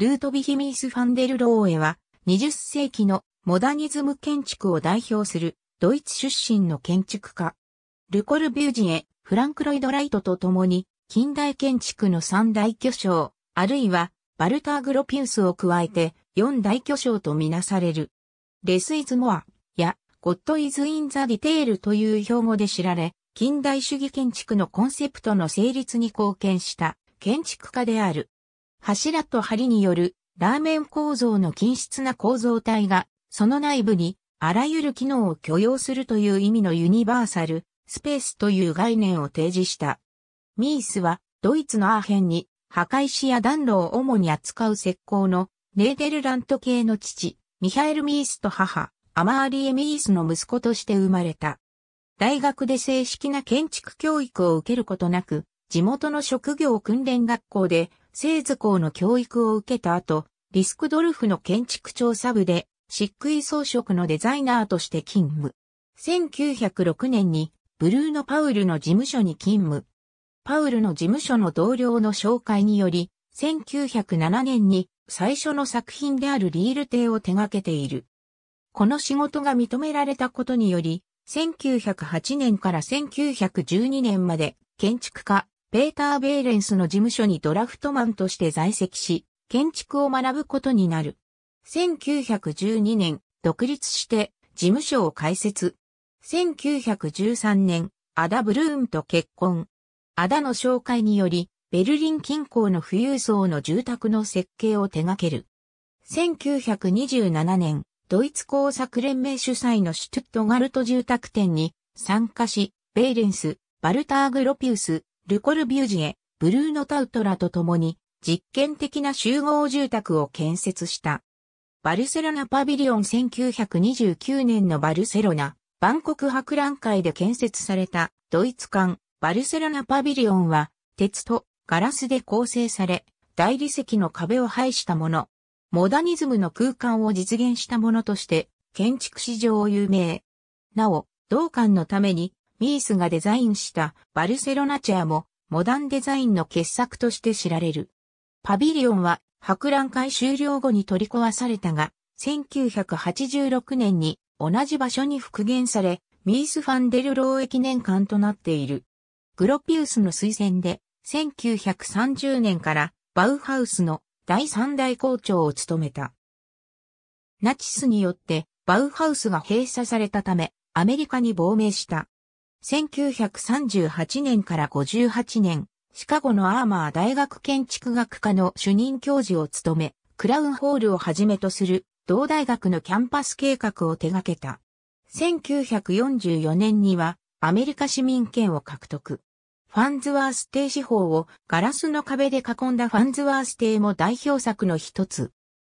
ルートヴィヒミース・ファンデル・ローエは、20世紀のモダニズム建築を代表するドイツ出身の建築家。ルコルビュージエ、フランク・ロイド・ライトと共に、近代建築の三大巨匠、あるいは、バルター・グロピウスを加えて、四大巨匠とみなされる。レス・イズ・モア、や、ゴッド・イズ・イン・ザ・ディテールという標語で知られ、近代主義建築のコンセプトの成立に貢献した建築家である。柱と梁によるラーメン構造の均質な構造体が、その内部にあらゆる機能を許容するという意味のユニバーサル、スペースという概念を提示した。ミースは、ドイツのアーヘンに、墓石や暖炉を主に扱う石膏の、ネーデルラント系の父、ミハエル・ミースと母、アマーリエ・ミースの息子として生まれた。大学で正式な建築教育を受けることなく、地元の職業訓練学校で製図工の教育を受けた後、リスクドルフの建築調査部で、漆喰装飾のデザイナーとして勤務。1906年に、ブルーノ・パウルの事務所に勤務。パウルの事務所の同僚の紹介により、1907年に最初の作品であるリール亭を手掛けている。この仕事が認められたことにより、1908年から1912年まで建築家、ペーター・ベーレンスの事務所にドラフトマンとして在籍し、建築を学ぶことになる。1912年、独立して事務所を開設。1913年、アダ・ブルームと結婚。アダの紹介により、ベルリン近郊の富裕層の住宅の設計を手掛ける。1927年、ドイツ工作連盟主催のシュトゥットガルト住宅展に参加し、ベーレンス、バルターグ・ロピウス、ルコルビュージエ、ブルーノ・タウトラと共に実験的な集合住宅を建設した。バルセロナパビリオン1929年のバルセロナ、万国博覧会で建設されたドイツ館バルセロナパビリオンは鉄とガラスで構成され、大理石の壁を排したもの。モダニズムの空間を実現したものとして建築史上有名。なお、同館のためにミースがデザインしたバルセロナチェアもモダンデザインの傑作として知られる。パビリオンは博覧会終了後に取り壊されたが、1986年に同じ場所に復元され、ミース・ファンデル・ロー駅年間となっている。グロピウスの推薦で、1930年からバウハウスの第三代校長を務めた。ナチスによってバウハウスが閉鎖されたため、アメリカに亡命した。1938年から58年、シカゴのアーマー大学建築学科の主任教授を務め、クラウンホールをはじめとする同大学のキャンパス計画を手掛けた。1944年にはアメリカ市民権を獲得。ファンズワース邸四方をガラスの壁で囲んだファンズワース邸も代表作の一つ。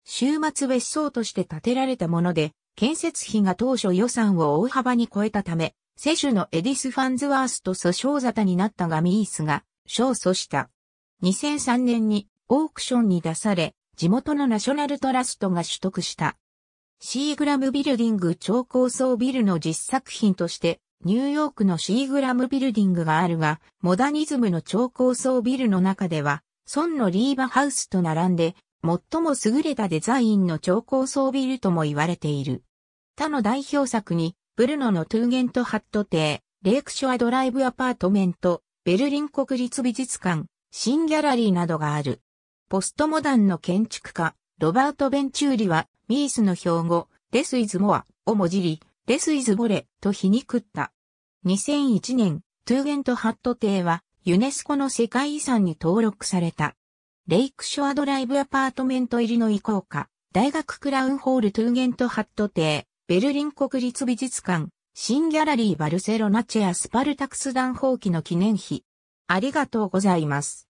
週末別荘として建てられたもので、建設費が当初予算を大幅に超えたため、シ主のエディス・ファンズワースと訴訟沙汰になったがミースが勝訴した。2003年にオークションに出され、地元のナショナルトラストが取得した。シーグラムビルディング超高層ビルの実作品として、ニューヨークのシーグラムビルディングがあるが、モダニズムの超高層ビルの中では、ソンのリーバハウスと並んで、最も優れたデザインの超高層ビルとも言われている。他の代表作に、ブルノのトゥーゲントハット邸、レイクショアドライブアパートメント、ベルリン国立美術館、新ギャラリーなどがある。ポストモダンの建築家、ロバート・ベンチューリは、ミースの標語、レスイズモアをもじり、レスイズボレと皮肉った。2001年、トゥーゲントハット邸は、ユネスコの世界遺産に登録された。レイクショアドライブアパートメント入りの移行家、大学クラウンホールトゥーゲントハット邸、ベルリン国立美術館、新ギャラリーバルセロナチェアスパルタクス団放棄の記念碑。ありがとうございます。